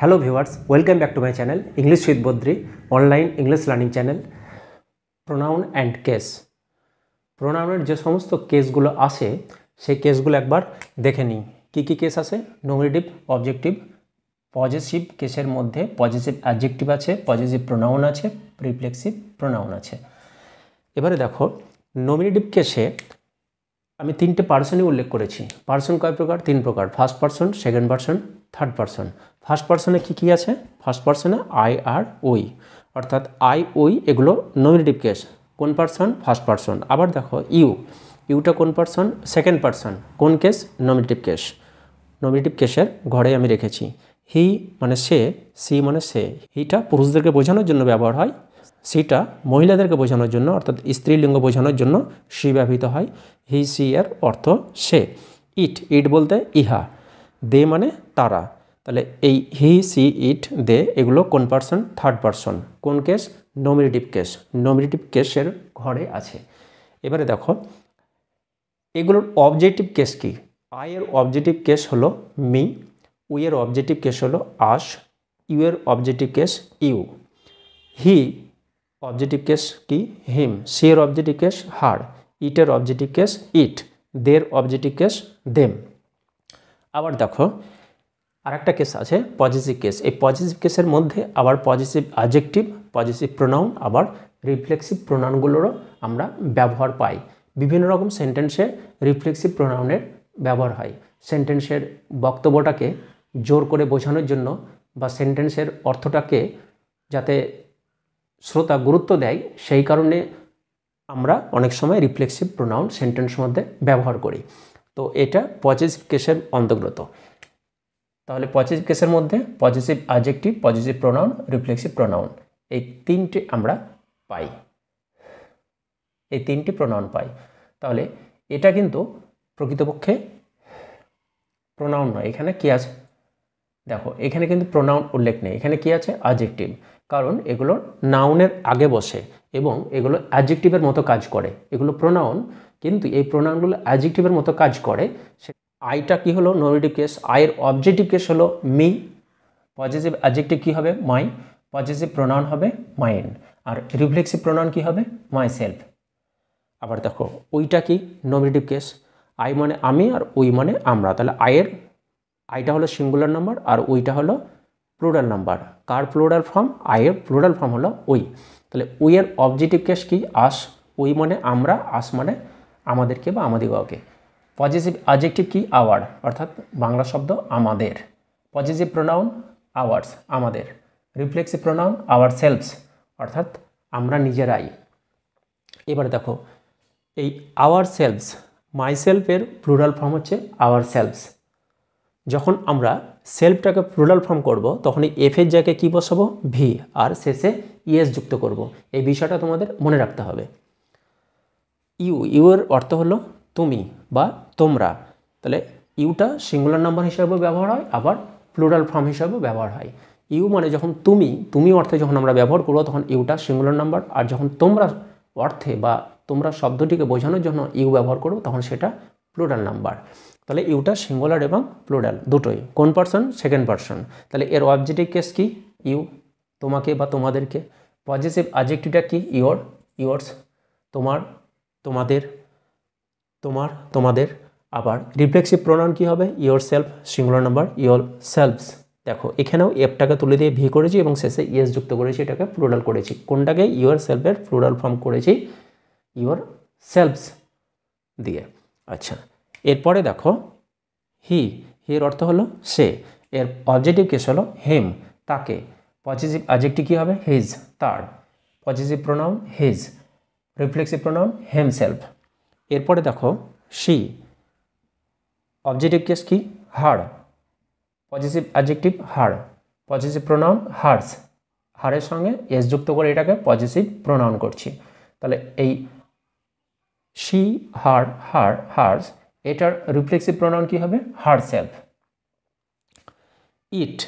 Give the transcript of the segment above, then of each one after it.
Hello viewers welcome back to my channel English with Badri online English learning channel pronoun and case প্রোনাউনের যে সমস্ত কেসগুলো আসে সেই কেসগুলো একবার দেখে নিই কী কী কেস আছে নমিনেটিভ অবজেক্টিভ পজিটিভ কেসের মধ্যে পজিটিভ অ্যাডজেক্টিভ আছে পজিটিভ প্রোনাউন আছে রিফ্লেক্সিভ প্রোনাউন আছে এবারে দেখো নমিনেটিভ কেসে আমি তিনটে পার্সনই উল্লেখ করেছি পার্সন কয় প্রকার তিন প্রকার first person second person third person first পার্সনে কি কি আছে ফার্স্ট পার্সনে আই আর ওই অর্থাৎ আই ওই e, এগুলো নমিনেটিভ কেস কোন পার্সন ফার্স্ট পার্সন আবার দেখো ইউ ইউটা কোন পার্সন সেকেন্ড পার্সন কোন কেস নমিনেটিভ কেস নমিনেটিভ কেসের ঘরে আমি রেখেছি হি মানে সে সি মানে সে হিটা পুরুষদেরকে বোঝানোর জন্য ব্যবহার হয় সিটা মহিলাদেরকে বোঝানোর জন্য অর্থাৎ স্ত্রীলিঙ্গ বোঝানোর জন্য সি ব্যবহৃত হয় হি সি এর অর্থ সে ইট ইট বলতে ইহা দে মানে তারা তাহলে এই হি সি ইট দে এগুলো কোন পার্সন থার্ড পার্সন কোন কেস নমিনেটিভ কেস নমিনেটিভ কেসের ঘরে আছে এবারে দেখো এগুলোর অবজেক্টিভ কেস কি আয়ের অবজেক্টিভ কেস হলো মি উয়ের অবজেক্টিভ কেস হলো আস ইউয়ের objective case you he objective case কি হিম সিয়ের অবজেক্টিভ কেস হার ইটের অবজেক্টিভ কেস ইট দের অবজেক্টিভ কেস দেম আবার দেখো আর একটা কেস আছে পজিটিভ কেস এই পজিটিভ কেসের মধ্যে আবার পজিটিভ অ্যাজেকটিভ পজিটিভ প্রোনাউন আবার রিফ্লেক্সিভ প্রোনাউনগুলোরও আমরা ব্যবহার পাই বিভিন্ন রকম সেন্টেন্সে রিফ্লেক্সিভ প্রোনাউনের ব্যবহার হয় সেন্টেন্সের বক্তব্যটাকে জোর করে বোঝানোর জন্য বা সেন্টেন্সের অর্থটাকে যাতে শ্রোতা গুরুত্ব দেয় সেই কারণে আমরা অনেক সময় রিফ্লেক্সিভ প্রোনাউন সেন্টেন্স মধ্যে ব্যবহার করি তো এটা পজিটিভ কেসের অন্তর্গত তাহলে পজিটিভ কেসের মধ্যে positive adjective positive pronoun reflexive pronoun এই তিনটি আমরা পাই এই তিনটি প্রোনাউন পাই তাহলে এটা কিন্তু প্রকৃতপক্ষে প্রোনাউন নয় এখানে কী আছে দেখো এখানে কিন্তু প্রোনাউন উল্লেখ নেই এখানে কি আছে আজেক্টিভ কারণ এগুলো নাউনের আগে বসে এবং এগুলো অ্যাজেক্টিভের মতো কাজ করে এগুলো প্রোনাউন কিন্তু এই প্রোনাউনগুলো অ্যাজেক্টিভের মতো কাজ করে সে আইটা কী হলো নমিটিভ কেস আয়ের অবজেক্টিভ কেস হলো মি পজিটিভ অ্যাজেক্টিভ কী হবে মাই পজিটিভ প্রোনাউন হবে মাইন আর রিফ্লেক্সিভ প্রোনাউন কী হবে মাই সেলফ আবার দেখো ওইটা কি নমিটিভ কেস আই মানে আমি আর ওই মানে আমরা তাহলে আয়ের আইটা হলো সিঙ্গুলার নাম্বার আর ওইটা হলো প্লুরাল নাম্বার কার প্লুরাল ফর্ম আয়ের প্লুরাল ফর্ম হলো ওই তাহলে উইয়ের অবজেক্টিভ কেস কি আস উই মানে আমরা আস মানে আমাদেরকে বা আমাদিগকে পজিটিভ অবজেক্টিভ কি আওয়ার অর্থাৎ বাংলা শব্দ আমাদের পজিটিভ প্রোনাউন আওয়ার্স আমাদের রিফ্লেক্সিভ প্রোনাউন আওয়ার সেলফস অর্থাৎ আমরা নিজেরাই এবার দেখো এই আওয়ার সেলফস মাই সেলফের প্লুরাল ফর্ম হচ্ছে আওয়ার সেলফস যখন আমরা সেলফটাকে প্লুরাল ফর্ম করব তখন এই এফের জায়গায় কী বসাবো ভি আর শেষে ইএস যুক্ত করব। এই বিষয়টা তোমাদের মনে রাখতে হবে ইউ ইউর অর্থ হলো তুমি বা তোমরা তাহলে ইউটা সিঙ্গুলার নাম্বার হিসাবেও ব্যবহার হয় আবার প্লুরাল ফর্ম হিসাবেও ব্যবহার হয় ইউ মানে যখন তুমি তুমি অর্থে যখন আমরা ব্যবহার করবো তখন ইউটা সিঙ্গুলার নাম্বার আর যখন তোমরা অর্থে বা তোমরা শব্দটিকে বোঝানোর জন্য ইউ ব্যবহার করবো তখন সেটা প্লুরাল নাম্বার তাহলে ইউটা সিঙ্গুলার এবং প্লুরাল দুটোই কোন পার্সন সেকেন্ড পার্সন তাহলে এর অবজেক্টিভ কেস কি ইউ তোমাকে বা তোমাদেরকে পজিটিভ আজেক্টিটা কি ইয়োর ইয়োর্স তোমার তোমাদের তোমার তোমাদের আবার রিফ্লেক্সিভ প্রোনাউন কী হবে yourself singular number yourselves দেখো এখানেও এফটাকে তুলে দিয়ে ভি করেছি এবং শেষে ইয়েস যুক্ত করেছি এটাকে প্লুরাল করেছি কোনটাকে ইয়োর সেলফের প্লুরাল ফর্ম করেছি ইয়োর সেলফস দিয়ে আচ্ছা এরপরে দেখো হি হি এর অর্থ হলো সে এর অবজেক্টিভ কেস হলো হেম তাকে পজিটিভ আজেক্টটি কী হবে হিজ তার positive pronoun his reflexive pronoun himself এরপরে দেখো শি অবজেক্টিভ কেস কী her positive adjective her positive pronoun hers হারের সঙ্গে এস যুক্ত করে এটাকে পজিটিভ প্রোনাউন করছি তাহলে এই শি হার হার হার্স এটার রিফ্লেক্সিভ প্রোনাউন কী হবে হার সেলফ ইট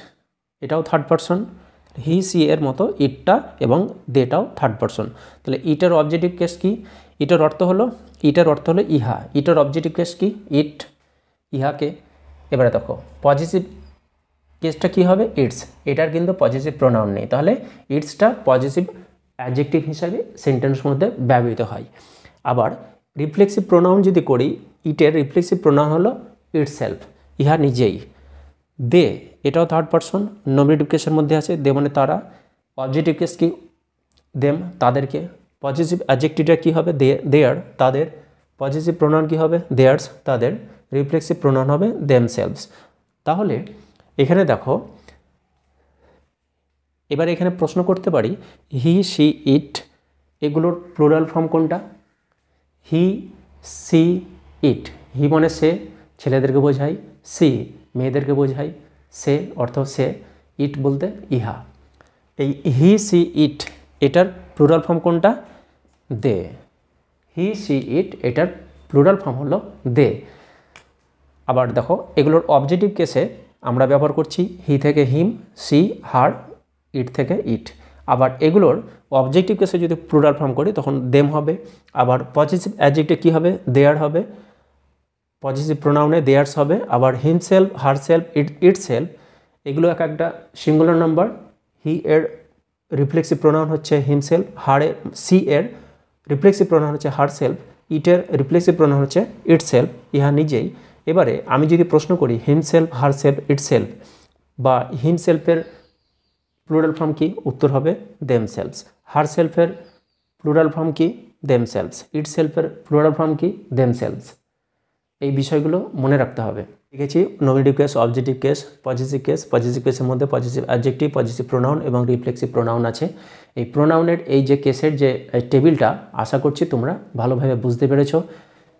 এটাও থার্ড পারসন হি সি এর মতো ইটটা এবং দেটাও থার্ড পারসন তাহলে ইটার অবজেক্টিভ কেস কি ইটার অর্থ হলো ইটার অর্থ হলো ইহা ইটার অবজেক্টিভ কেস কি ইট ইহাকে এবারে দেখো পজিটিভ কেসটা কি হবে ইটস এটার কিন্তু পজিটিভ প্রোনাউন নেই তাহলে ইটসটা পজিটিভ অ্যাডজেক্টিভ হিসাবে সেন্টেন্স মধ্যে ব্যবহৃত হয় আবার রিফ্লেক্সিভ প্রোনাউন যদি করি ইটের রিফ্লেক্সিভ প্রোনাউন হলো সেলফ ইহা নিজেই দে এটাও থার্ড পার্সন নমিনেটিভ কেসের মধ্যে আছে দে মানে তারা পজিটিভ কেস কি দেম তাদেরকে পজিটিভ অ্যাজেক্টিভটা কী হবে দে দেয়ার তাদের পজিটিভ প্রোনাউন কী হবে দেয়ার্স তাদের রিফ্লেক্সিভ প্রোনাউন হবে দেম সেলভস তাহলে এখানে দেখো এবার এখানে প্রশ্ন করতে পারি হি সি ইট এগুলোর প্লোরাল ফর্ম কোনটা হি সি ইট হি মানে সে ছেলেদেরকে বোঝায় সি মেয়েদেরকে বোঝায় সে অর্থ সে ইট বলতে ইহা এই হি সি ইট এটার প্লুরাল ফর্ম কোনটা দে হি সি ইট এটার প্লুরাল ফর্ম হলো দে আবার দেখো এগুলোর অবজেক্টিভ কেসে আমরা ব্যবহার করছি হি থেকে হিম সি হার ইট থেকে ইট আবার এগুলোর অবজেক্টিভ কেসে যদি প্লুরাল ফর্ম করি তখন দেম হবে আবার পজিটিভ অ্যাডজেক্টে কী হবে দেয়ার হবে পজিটিভ প্রোনাউনে দেয়ার্স হবে আবার হিমসেলফ হারসেলফ ইট ইটসেলফ এগুলো এক একটা সিঙ্গুলার নাম্বার হি এর রিফ্লেক্সিভ প্রোনাউন হচ্ছে হিমসেলফ হারে সি এর রিফ্লেক্সিভ প্রোনাউন হচ্ছে হারসেলফ ইটের রিফ্লেক্সিভ প্রোনাউন হচ্ছে ইটসেলফ ইহা নিজেই এবারে আমি যদি প্রশ্ন করি হিমসেলফ হারসেলফ ইটসেলফ বা হিমসেলফের প্লুরাল ফর্ম কি উত্তর হবে হার হারসেলফের প্লুরাল ফর্ম কি ইট ইটসেলফের প্লুরাল ফর্ম কি দেমসেলফস এই বিষয়গুলো মনে রাখতে হবে দেখেছি nominative case objective case positive case positive কেসের মধ্যে পজিটিভ অবজেক্টিভ পজিটিভ প্রোনাউন এবং রিফ্লেক্সিভ প্রোনাউন আছে এই প্রোনাউনের এই যে কেসের যে টেবিলটা আশা করছি তোমরা ভালোভাবে বুঝতে পেরেছো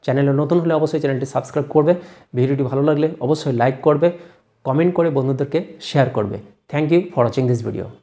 চ্যানেলে নতুন হলে অবশ্যই চ্যানেলটি সাবস্ক্রাইব করবে ভিডিওটি ভালো লাগলে অবশ্যই লাইক করবে কমেন্ট করে বন্ধুদেরকে শেয়ার করবে thank you for watching this video